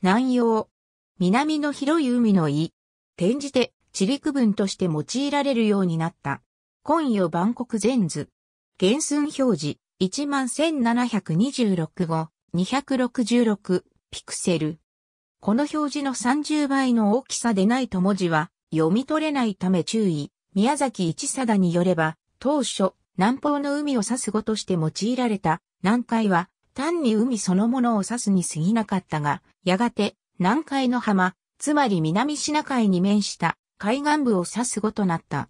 南洋。南の広い海の意。転じて、地理区分として用いられるようになった。今夜万国全図。原寸表示、11726号、266ピクセル。この表示の30倍の大きさでないと文字は読み取れないため注意。宮崎一貞によれば、当初、南方の海を指す語として用いられた、南海は単に海そのものを指すに過ぎなかったが、やがて南海の浜、つまり南シナ海に面した海岸部を指す語となった。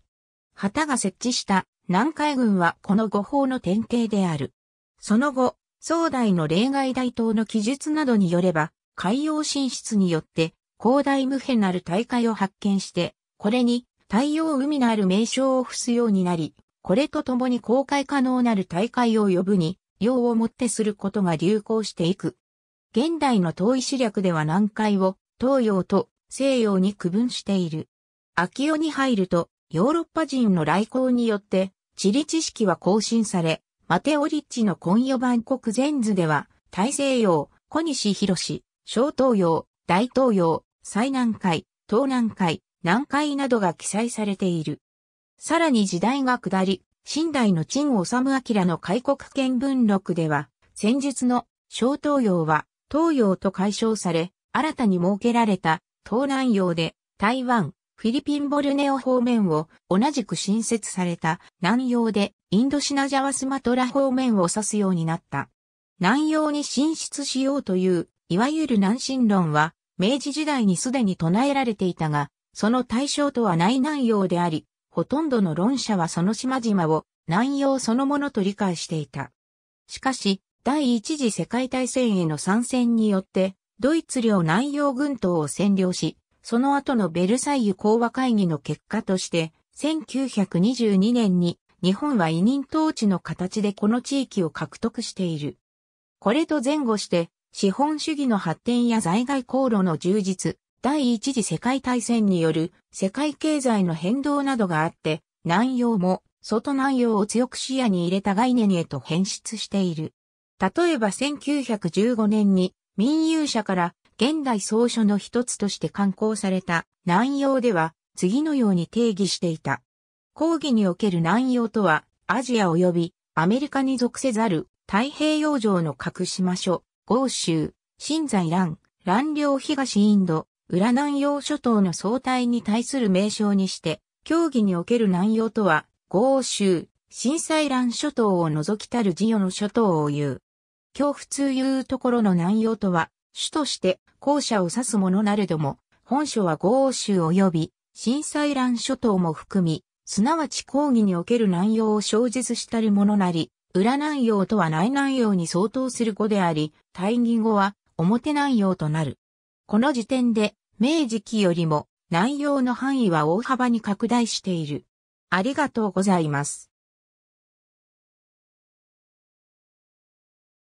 旗が設置した南海軍はこの語法の典型である。その後、壮代の例外大統の記述などによれば、海洋進出によって、広大無辺なる大海を発見して、これに太陽海のある名称を付すようになり、これと共に公開可能なる大海を呼ぶに、用をもってすることが流行していく。現代の遠い史略では南海を東洋と西洋に区分している。秋代に入るとヨーロッパ人の来航によって地理知識は更新され、マテオリッチの今夜万国全図では大西洋、小西博小東洋、大東洋、最南海、東南海、南海などが記載されている。さらに時代が下り、新代の陳治明の開国権文録では、戦術の小東洋は東洋と解消され、新たに設けられた東南洋で台湾、フィリピンボルネオ方面を同じく新設された南洋でインドシナジャワスマトラ方面を指すようになった。南洋に進出しようという、いわゆる南進論は、明治時代にすでに唱えられていたが、その対象とはない南洋であり、ほとんどの論者はその島々を南洋そのものと理解していた。しかし、第一次世界大戦への参戦によって、ドイツ領南洋軍島を占領し、その後のベルサイユ講和会議の結果として、1922年に日本は委任統治の形でこの地域を獲得している。これと前後して、資本主義の発展や在外航路の充実、第一次世界大戦による世界経済の変動などがあって、南洋も外南洋を強く視野に入れた概念へと変質している。例えば1915年に民有者から現代総書の一つとして刊行された南洋では次のように定義していた。講義における南洋とはアジア及びアメリカに属せざる太平洋上のし島所、豪州、新在蘭、蘭領東インド、裏南洋諸島の総体に対する名称にして、協議における南洋とは、豪州、震災乱諸島を除きたる事業の諸島を言う。今日普通言うところの南洋とは、主として後者を指すものなれども、本書は豪州及び、震災乱諸島も含み、すなわち講義における南洋を生実したるものなり、裏南洋とは内南洋に相当する語であり、対義語は表南洋となる。この時点で、明治期よりも内容の範囲は大幅に拡大している。ありがとうございます。